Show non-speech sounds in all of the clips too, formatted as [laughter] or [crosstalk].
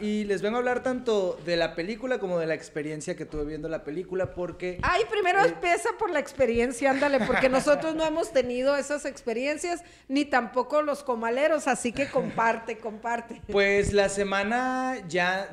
Y les vengo a hablar tanto de la película como de la experiencia que tuve viendo la película porque... Ay, primero eh, empieza por la experiencia, ándale, porque nosotros no hemos tenido esas experiencias, ni tampoco los comaleros, así que comparte, comparte. Pues la semana ya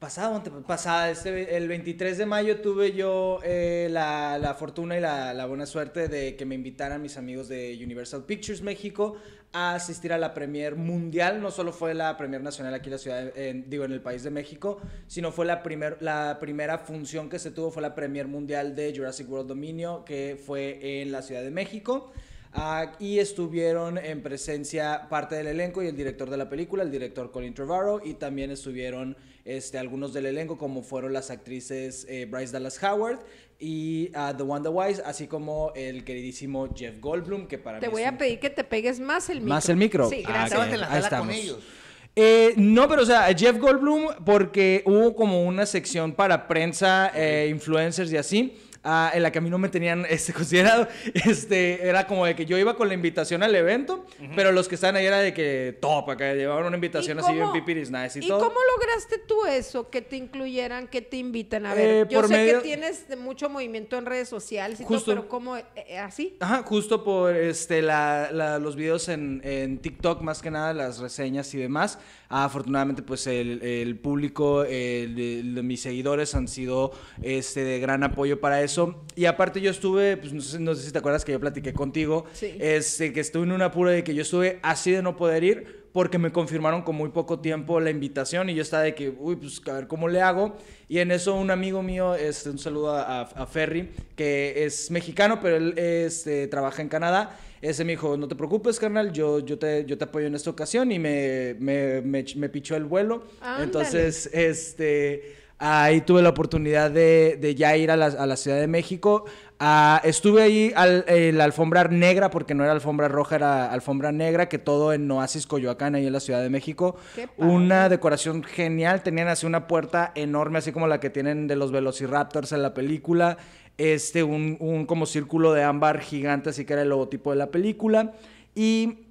pasado, pasada, este, el 23 de mayo tuve yo eh, la, la, fortuna y la, la, buena suerte de que me invitaran mis amigos de Universal Pictures México a asistir a la premier mundial. No solo fue la premier nacional aquí en la ciudad, digo, en el país de México, sino fue la, primer, la primera función que se tuvo, fue la premier mundial de Jurassic World Dominio, que fue en la Ciudad de México. Ah, y estuvieron en presencia parte del elenco y el director de la película, el director Colin Trevorrow, y también estuvieron este, algunos del elenco, como fueron las actrices eh, Bryce Dallas Howard y ah, The Wonder Wise, así como el queridísimo Jeff Goldblum, que para te voy a pedir que te pegues más el micro. Más el micro. Sí, ah, gracias. Ahí estamos. Eh, no, pero o sea, Jeff Goldblum, porque hubo como una sección para prensa, eh, influencers y así Ah, en la que a mí no me tenían [laughs] este, considerado. Este, era como de que yo iba con la invitación al evento, pero los que estaban ahí era de que top, acá llevaban una invitación así bien pipiris y, todo. ¿Y cómo lograste tú eso? Que te incluyeran, que te invitan a eh, ver. yo sé que tienes mucho movimiento en redes sociales y justo, todo, pero ¿cómo? Eh, eh, ¿Así? Ajá, justo por este, la, los videos en, en, TikTok, más que nada, las reseñas y demás. afortunadamente, pues el, público, el, mis seguidores han sido este, de gran apoyo para eso y aparte yo estuve, pues no sé, si te acuerdas que yo platiqué contigo, este, que estuve en un apuro de que yo estuve así de no poder ir porque me confirmaron con muy poco tiempo la invitación y yo estaba de que, uy, pues a ver cómo le hago. Y en eso un amigo mío, este, un saludo a, Ferry, que es mexicano, pero él este, trabaja en Canadá. Ese me dijo, no te preocupes, carnal, yo, yo, te, yo te apoyo en esta ocasión y me, me, me, pichó el vuelo. Entonces, este Ahí tuve la oportunidad de, ya ir a la, Ciudad de México. Ah, estuve ahí al, la alfombra negra, porque no era alfombra roja, era alfombra negra, que todo en Oasis Coyoacán, ahí en la Ciudad de México. Una decoración genial. Tenían así una puerta enorme, así como la que tienen de los Velociraptors en la película. Este, un como círculo de ámbar gigante, así que era el logotipo de la película. Y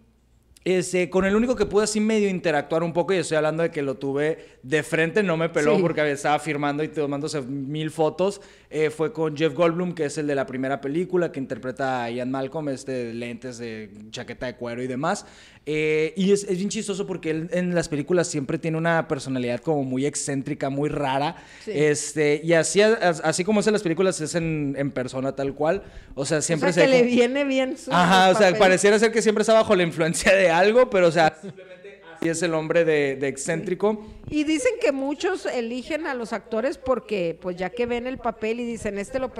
este, con el único que pude así medio interactuar un poco, y estoy hablando de que lo tuve de frente, no me peló porque estaba firmando y tomándose mil fotos, eh, fue con Jeff Goldblum, que es el de la primera película, que interpreta a Ian Malcolm, este lentes de chaqueta de cuero y demás. Eh, y es, bien chistoso porque él en las películas siempre tiene una personalidad como muy excéntrica, muy rara. Este, y así, así como es en las películas, es en, persona tal cual. O sea, siempre se. le viene bien su. Ajá, o sea, pareciera ser que siempre está bajo la influencia de algo, pero o sea, simplemente y es el hombre de, excéntrico. Y dicen que muchos eligen a los actores porque, pues ya que ven el papel y dicen, este lo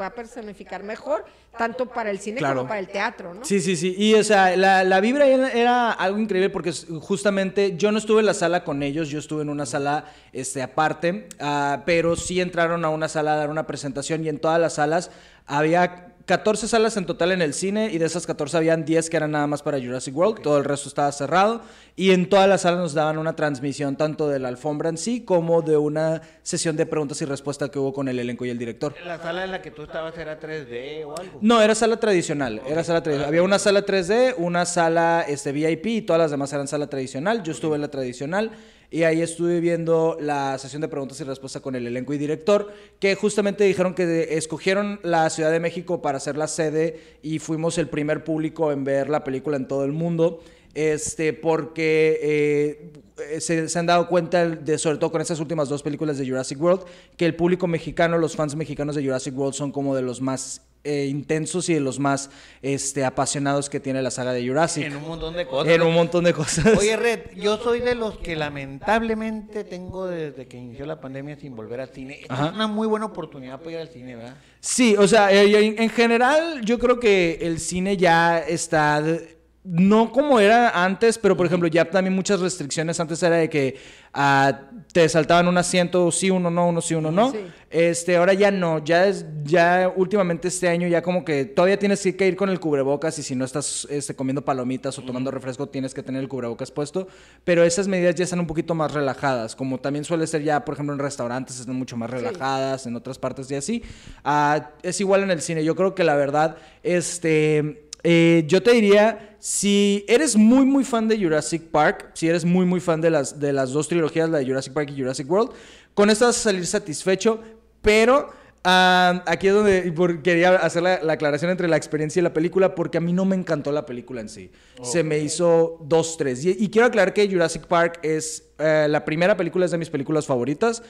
va a personificar mejor, tanto para el cine como para el teatro, ¿no? Sí, sí, sí. Y, o sea, la, vibra era algo increíble porque justamente yo no estuve en la sala con ellos, yo estuve en una sala este, aparte, ah, pero sí entraron a una sala a dar una presentación y en todas las salas había 14 salas en total en el cine y de esas 14 habían 10 que eran nada más para Jurassic World, todo el resto estaba cerrado y en todas las salas nos daban una transmisión tanto de la alfombra en sí como de una sesión de preguntas y respuestas que hubo con el elenco y el director. ¿La sala en la que tú estabas era 3D o algo? No, era sala tradicional, era sala ah, Había una sala 3D, una sala este, VIP y todas las demás eran sala tradicional, yo estuve en la tradicional. Y ahí estuve viendo la sesión de preguntas y respuestas con el elenco y director, que justamente dijeron que escogieron la Ciudad de México para hacer la sede y fuimos el primer público en ver la película en todo el mundo. Este, porque eh, se, han dado cuenta, de, sobre todo con estas últimas dos películas de Jurassic World, que el público mexicano, los fans mexicanos de Jurassic World son como de los más eh, intensos y de los más este, apasionados que tiene la saga de Jurassic. En un montón de cosas. En un montón de cosas. Oye, Red, yo soy de los que lamentablemente tengo desde que inició la pandemia sin volver al cine. es una muy buena oportunidad para ir al cine, ¿verdad? Sí, o sea, eh, en general yo creo que el cine ya está no como era antes, pero por ejemplo, ya también muchas restricciones antes era de que ah, te saltaban un asiento, sí, uno no, uno sí, uno no. Este, ahora ya no, ya es, ya últimamente este año ya como que todavía tienes que ir con el cubrebocas y si no estás este, comiendo palomitas o tomando refresco tienes que tener el cubrebocas puesto, pero esas medidas ya están un poquito más relajadas, como también suele ser ya, por ejemplo, en restaurantes están mucho más relajadas, en otras partes y así. Ah, es igual en el cine, yo creo que la verdad, este eh, yo te diría, si eres muy, muy fan de Jurassic Park, si eres muy, muy fan de las, de las dos trilogías, la de Jurassic Park y Jurassic World, con esta vas a salir satisfecho, pero ah, aquí es donde quería hacer la, aclaración entre la experiencia y la película, porque a mí no me encantó la película en sí. Se me hizo dos, tres. Y, quiero aclarar que Jurassic Park es eh, la primera película, es de mis películas favoritas.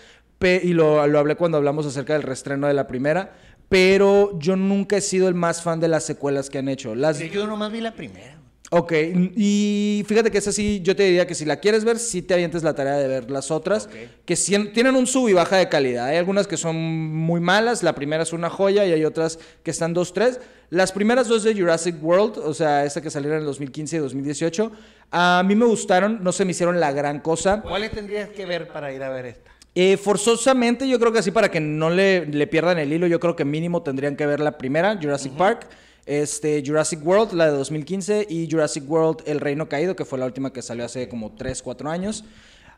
y lo, lo hablé cuando hablamos acerca del restreno de la primera pero yo nunca he sido el más fan de las secuelas que han hecho. Las... Yo nomás vi la primera. Ok, y fíjate que es así, yo te diría que si la quieres ver, sí te avientes la tarea de ver las otras, que tienen un sub y baja de calidad. Hay algunas que son muy malas, la primera es una joya y hay otras que están dos, tres. Las primeras dos de Jurassic World, o sea, esa que salieron en 2015 y 2018, a mí me gustaron, no se me hicieron la gran cosa. ¿Cuáles tendrías que ver para ir a ver esta? Eh, forzosamente, yo creo que así para que no le, pierdan el hilo, yo creo que mínimo tendrían que ver la primera, Jurassic Park, este, Jurassic World, la de 2015, y Jurassic World, El Reino Caído, que fue la última que salió hace como 3, 4 años.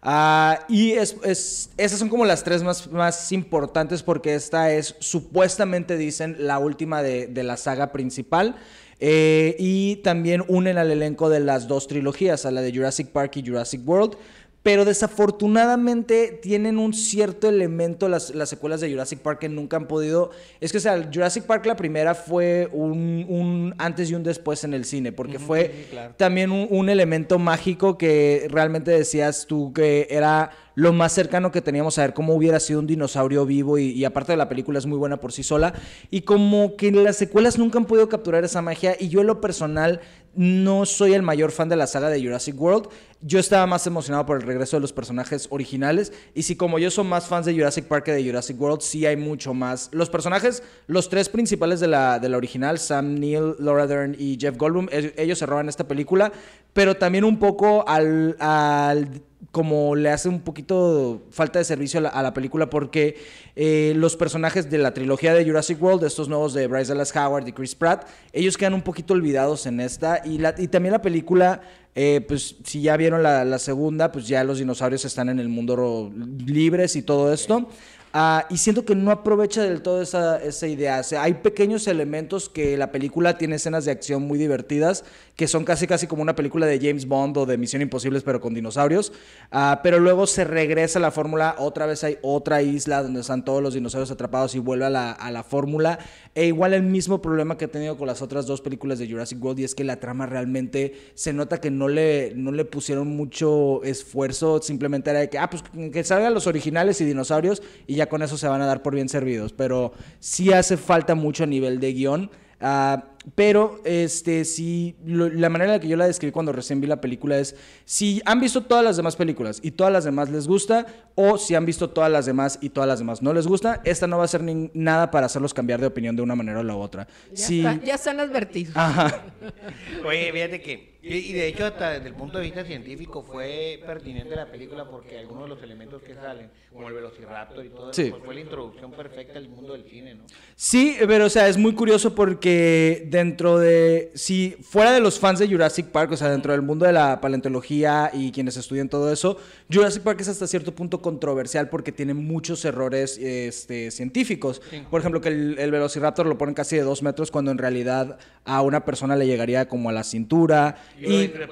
Ah, y esas son como las tres más, importantes porque esta es, supuestamente dicen, la última de, la saga principal. Eh, y también unen al elenco de las dos trilogías, a la de Jurassic Park y Jurassic World pero desafortunadamente tienen un cierto elemento las, secuelas de Jurassic Park que nunca han podido. Es que, o sea, Jurassic Park la primera fue un, antes y un después en el cine, porque fue también un, elemento mágico que realmente decías tú que era lo más cercano que teníamos a ver cómo hubiera sido un dinosaurio vivo y, aparte de la película es muy buena por sí sola y como que las secuelas nunca han podido capturar esa magia y yo en lo personal no soy el mayor fan de la saga de Jurassic World. Yo estaba más emocionado por el regreso de los personajes originales. Y si como yo soy más fans de Jurassic Park que de Jurassic World, sí hay mucho más. Los personajes, los tres principales de la, de original, Sam Neill, Laura Dern y Jeff Goldblum, e, ellos se roban esta película. Pero también un poco al, al como le hace un poquito falta de servicio a la, película porque eh, los personajes de la trilogía de Jurassic World, de estos nuevos de Bryce Dallas Howard y Chris Pratt, ellos quedan un poquito olvidados en esta y, también la película eh, pues si ya vieron la, la, segunda, pues ya los dinosaurios están en el mundo libres y todo esto. Ah, y siento que no aprovecha del todo esa, idea. sea, hay pequeños elementos que la película tiene escenas de acción muy divertidas, que son casi casi como una película de James Bond o de Misión Imposibles, pero con dinosaurios. Ah, pero luego se regresa a la fórmula, otra vez hay otra isla donde están todos los dinosaurios atrapados y vuelve a la, a la fórmula. E igual el mismo problema que he tenido con las otras dos películas de Jurassic World y es que la trama realmente se nota que no le, le pusieron mucho esfuerzo, simplemente era de que, ah, pues que salgan los originales y dinosaurios y ya con eso se van a dar por bien servidos, pero sí hace falta mucho a nivel de guión. Ah, pero, este, si la manera en la que yo la describí cuando recién vi la película es, si han visto todas las demás películas y todas las demás les gusta, o si han visto todas las demás y todas las demás no les gusta, esta no va a ser nada para hacerlos cambiar de opinión de una manera o la otra. Ya, ya están advertidos. [laughs] Oye, fíjate que, y de hecho hasta desde el punto de vista científico fue pertinente la película porque algunos de los elementos que salen, como el velociraptor y todo pues, fue la introducción perfecta al mundo del cine, ¿no? Sí, pero o sea, es muy curioso porque dentro de, si fuera de los fans de Jurassic Park, o sea, dentro del mundo de la paleontología y quienes estudian todo eso, Jurassic Park es hasta cierto punto controversial porque tiene muchos errores este, científicos. Por ejemplo, que el, Velociraptor lo ponen casi de dos metros cuando en realidad a una persona le llegaría como a la cintura. y que,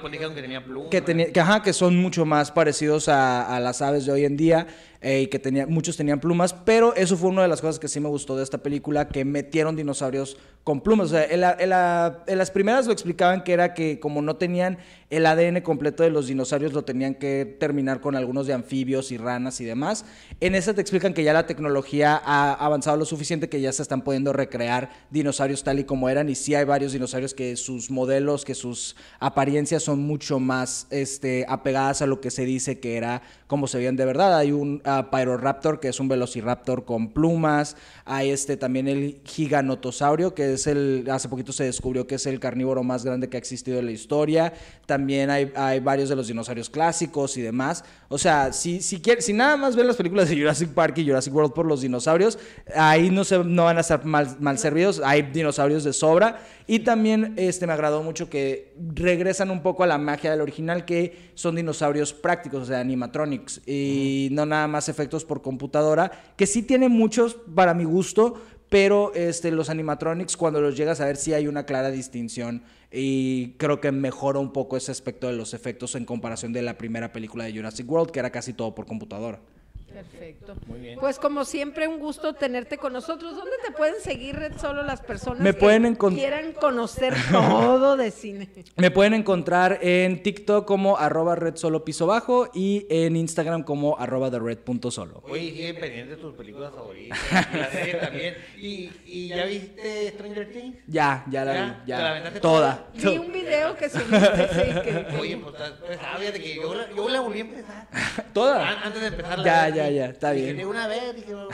que, tenía, que, que son mucho más parecidos a las aves de hoy en día. Eh, y que muchos tenían plumas, pero eso fue una de las cosas que sí me gustó de esta película, que metieron dinosaurios con plumas. O sea, en, las primeras lo explicaban que era que como no tenían el ADN completo de los dinosaurios, lo tenían que terminar con algunos de anfibios y ranas y demás. En esta te explican que ya la tecnología ha avanzado lo suficiente que ya se están pudiendo recrear dinosaurios tal y como eran y sí hay varios dinosaurios que sus modelos, que sus apariencias son mucho más este, apegadas a lo que se dice que era como se veían de verdad. Hay un a Pyroraptor, que es un velociraptor con plumas. Hay este también el giganotosaurio, que es el, hace poquito se descubrió que es el carnívoro más grande que ha existido en la historia. También hay, varios de los dinosaurios clásicos y demás. O sea, si, si, si nada más ven las películas de Jurassic Park y Jurassic World por los dinosaurios, ahí no, no van a estar mal, servidos. Hay dinosaurios de sobra. Y también este, me agradó mucho que regresan un poco a la magia del original, que son dinosaurios prácticos, o sea, animatronics. Y no nada más efectos por computadora, que sí tiene muchos para mi gusto, pero este, los animatronics cuando los llegas a ver si hay una clara distinción y creo que mejora un poco ese aspecto de los efectos en comparación de la primera película de Jurassic World, que era casi todo por computadora. Perfecto. Muy bien. Pues como siempre, un gusto tenerte con nosotros. ¿Dónde te pueden seguir, Red Solo, las personas que quieran conocer todo de cine? [laughs] Me pueden encontrar en TikTok como arroba Red Solo Piso Bajo y en Instagram como arroba The Oye, pendiente de tus películas favoritas. [laughs] la serie también. ¿Y, ya viste Stranger Things? Ya, ya la vi. Ya. ¿Te toda? Vi un video que se sí, que... Oye, pues, pues, de ah, que yo la, volví a empezar. [laughs] ¿Toda? Antes de empezar Ya, ya ya, ya, está bien. una vez, no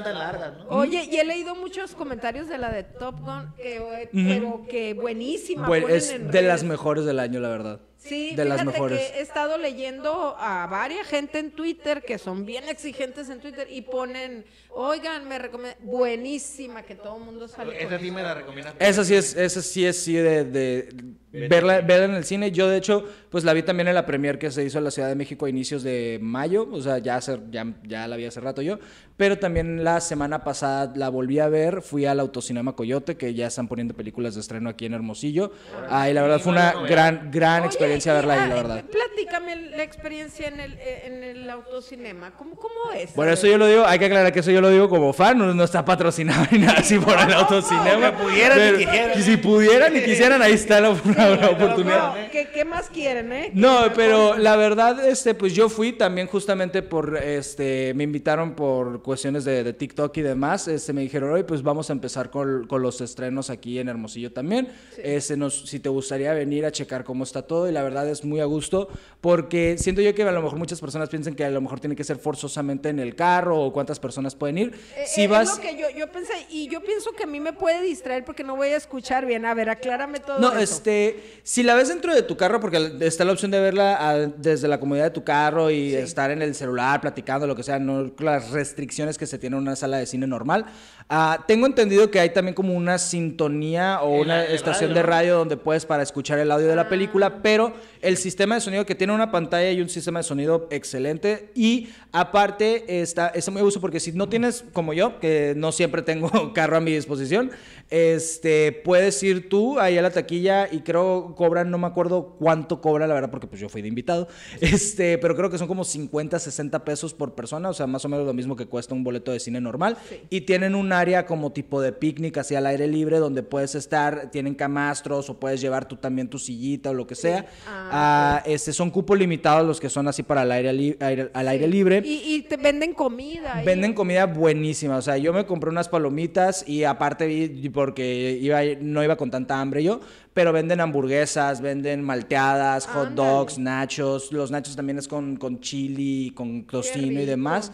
¿no? Oye, y he leído muchos comentarios de la de Top Gun, que, pero que buenísima. es de las mejores del año, la verdad. Sí, de las mejores. he estado leyendo a varias gente en Twitter que son bien exigentes en Twitter y ponen, oigan, me recomiendo. buenísima, que todo el mundo sale. Esa sí me la recomienda Esa sí es, esa sí es, sí, de Verla, verla, en el cine. Yo, de hecho, pues la vi también en la premier que se hizo en la Ciudad de México a inicios de mayo. O sea, ya, hace, ya, ya, la vi hace rato yo. Pero también la semana pasada la volví a ver. Fui al Autocinema Coyote, que ya están poniendo películas de estreno aquí en Hermosillo. Y la verdad, fue una ¿eh? gran, gran experiencia verla ahí, la ah, verdad. Platícame la experiencia en el, eh, en el Autocinema. ¿Cómo, ¿Cómo, es? Bueno, eso yo lo digo. Hay que aclarar que eso yo lo digo como fan. No, está patrocinado ni nada así por el Autocinema. Si pudieran y quisieran. Si pudieran y quisieran, ahí está la [laughs] oportunidad. ¿qué, más quieren, eh? No, pero la verdad, este, pues yo fui también justamente por, este, me invitaron por cuestiones de, TikTok y demás. Este, me dijeron, hoy pues vamos a empezar con, los estrenos aquí en Hermosillo también. Este, nos, si te gustaría venir a checar cómo está todo, y la verdad es muy a gusto, porque siento yo que a lo mejor muchas personas piensan que a lo mejor tiene que ser forzosamente en el carro o cuántas personas pueden ir. Eh, si eh, vas... que yo, pensé, y yo pienso que a mí me puede distraer porque no voy a escuchar bien. A ver, aclárame todo. No, este si la ves dentro de tu carro, porque está la opción de verla ah, desde la comodidad de tu carro y estar en el celular platicando, lo que sea, no las restricciones que se tiene en una sala de cine normal. Ah, tengo entendido que hay también como una sintonía o una estación de radio donde puedes para escuchar el audio de la ah. película, pero el sistema de sonido que tiene una pantalla y un sistema de sonido excelente y aparte está, es muy uso porque si no tienes como yo, que no siempre tengo [laughs] carro a mi disposición, este, puedes ir tú ahí a la taquilla y creo cobran, no me acuerdo cuánto cobra, la verdad, porque pues yo fui de invitado. Este, pero creo que son como 50, 60 pesos por persona, o sea, más o menos lo mismo que cuesta un boleto de cine normal. Y tienen un área como tipo de picnic así al aire libre donde puedes estar, tienen camastros o puedes llevar tú también tu sillita o lo que sea. Ah, ah, este, son cupos limitados los que son así para el aire, al aire libre. Y, te venden comida. Venden comida buenísima, o sea, yo me compré unas palomitas y aparte vi porque iba, no iba con tanta hambre yo, pero venden hamburguesas, venden malteadas, hot dogs, nachos. Los nachos también es con, con chili, con tocino y demás.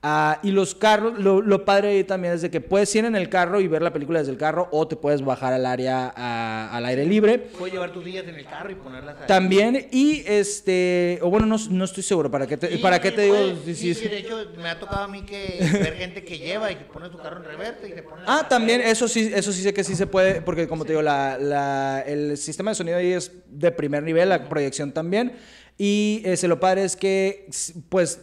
Ah, y los carros, lo, lo, padre ahí también es de que puedes ir en el carro y ver la película desde el carro o te puedes bajar al área al aire libre. Puedes llevar tus días en el carro y ponerlas ahí. También, y este, o bueno, no, no, estoy seguro, ¿para qué te, para qué te digo? Sí, de hecho me ha tocado a mí que [laughs] ver gente que lleva y que pone su carro en reverte. y pone... Ah, también, eso sí, eso sí sé que sí se puede, porque como te digo, la, la, el sistema de sonido ahí es de primer nivel, la proyección también. Y se lo padre es que, pues,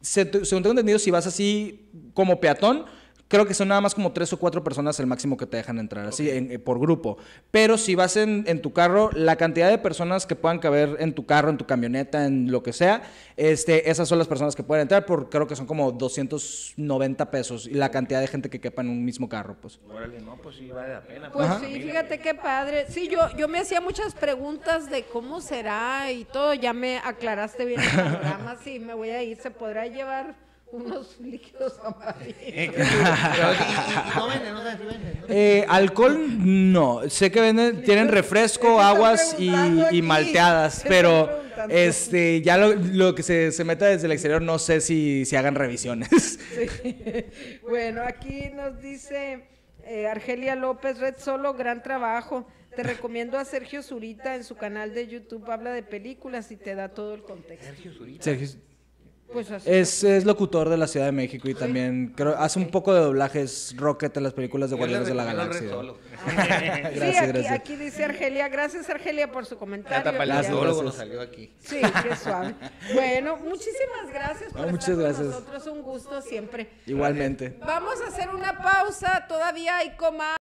según tengo entendido, si vas así como peatón, creo que son nada más como tres o cuatro personas el máximo que te dejan entrar, así, eh, por grupo. Pero si vas en, tu carro, la cantidad de personas que puedan caber en tu carro, en tu camioneta, en lo que sea, este, esas son las personas que pueden entrar, por creo que son como 290 pesos la cantidad de gente que quepa en un mismo carro, pues. Órale, no, pues sí vale la pena. Pues, pues sí, fíjate qué padre. Sí, yo, yo me hacía muchas preguntas de cómo será y todo, ya me aclaraste bien el programa [laughs] sí, me voy a ir, se podrá llevar unos líquidos amarillos. no venden, no, venden. alcohol no, sé que venden, tienen refresco, aguas y, malteadas, pero este ya lo, que se, meta desde el exterior no sé si, hagan revisiones. Bueno, aquí nos dice eh, Argelia López, Red Solo, gran trabajo. Te recomiendo a Sergio Zurita en su canal de YouTube, habla de películas y te da todo el contexto. Sergio Zurita. Pues es, locutor de la Ciudad de México y también hace un poco de doblajes Rocket en las películas de Guardianes de la Galaxia. Ah, [laughs] gracias, sí, aquí, dice Argelia. Gracias, Argelia, por su comentario. Sí, qué suave. bueno, muchísimas gracias por muchas estar con nosotros. Un gusto siempre. Igualmente. Vamos a hacer una pausa. Todavía hay coma.